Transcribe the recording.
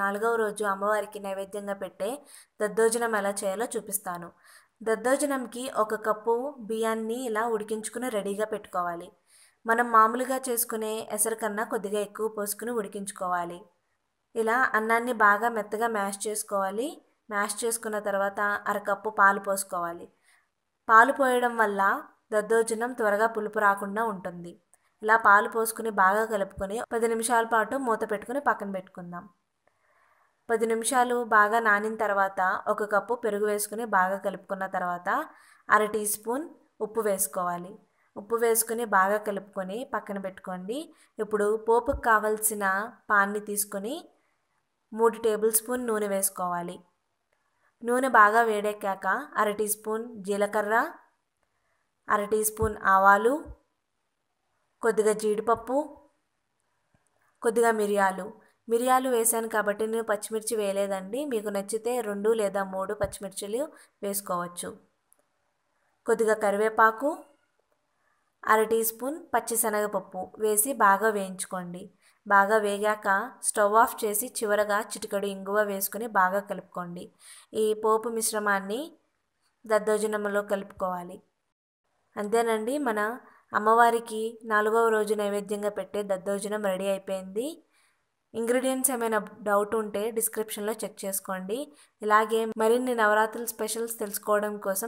నాలుగవ రోజు అమ్మవారికి నైవేద్యంగా పెట్టే దద్దోజనం ఎలా చేయాలో చూపిస్తాను దద్దోజనంకి ఒక కప్పు బియ్యాన్ని ఇలా ఉడికించుకుని రెడీగా పెట్టుకోవాలి మనం మామూలుగా చేసుకునే ఎసరు కన్నా కొద్దిగా ఎక్కువ పోసుకుని ఉడికించుకోవాలి ఇలా అన్నాన్ని బాగా మెత్తగా మ్యాష్ చేసుకోవాలి మ్యాష్ చేసుకున్న తర్వాత అరకప్పు పాలు పోసుకోవాలి పాలు పోయడం వల్ల దద్దోజనం త్వరగా పులుపు రాకుండా ఉంటుంది ఇలా పాలు పోసుకుని బాగా కలుపుకొని పది నిమిషాల పాటు మూత పెట్టుకుని పక్కన పెట్టుకుందాం పది నిమిషాలు బాగా నానిన తర్వాత ఒక కప్పు పెరుగు వేసుకుని బాగా కలుపుకున్న తర్వాత అర టీ స్పూన్ ఉప్పు వేసుకోవాలి ఉప్పు వేసుకుని బాగా కలుపుకొని పక్కన పెట్టుకోండి ఇప్పుడు పోపుకు కావలసిన పాన్ని తీసుకొని మూడు టేబుల్ స్పూన్ నూనె వేసుకోవాలి నూనె బాగా వేడెక్కాక అర టీ స్పూన్ జీలకర్ర అర టీ స్పూన్ ఆవాలు కొద్దిగా జీడిపప్పు కొద్దిగా మిరియాలు మిరియాలు వేశాను కాబట్టి నేను పచ్చిమిర్చి వేయలేదండి మీకు నచ్చితే రెండు లేదా మూడు పచ్చిమిర్చిలు వేసుకోవచ్చు కొద్దిగా కరివేపాకు అర టీ స్పూన్ పచ్చిశనగపప్పు వేసి బాగా వేయించుకోండి బాగా వేగాక స్టవ్ ఆఫ్ చేసి చివరగా చిటికడు ఇంగువ వేసుకుని బాగా కలుపుకోండి ఈ పోపు మిశ్రమాన్ని దద్దోజనంలో కలుపుకోవాలి అంతేనండి మన అమ్మవారికి నాలుగవ రోజు నైవేద్యంగా పెట్టే దద్దోజనం రెడీ అయిపోయింది ఇంగ్రీడియంట్స్ ఏమైనా డౌట్ ఉంటే డిస్క్రిప్షన్లో చెక్ చేసుకోండి ఇలాగే మరిన్ని నవరాత్రుల స్పెషల్స్ తెలుసుకోవడం కోసం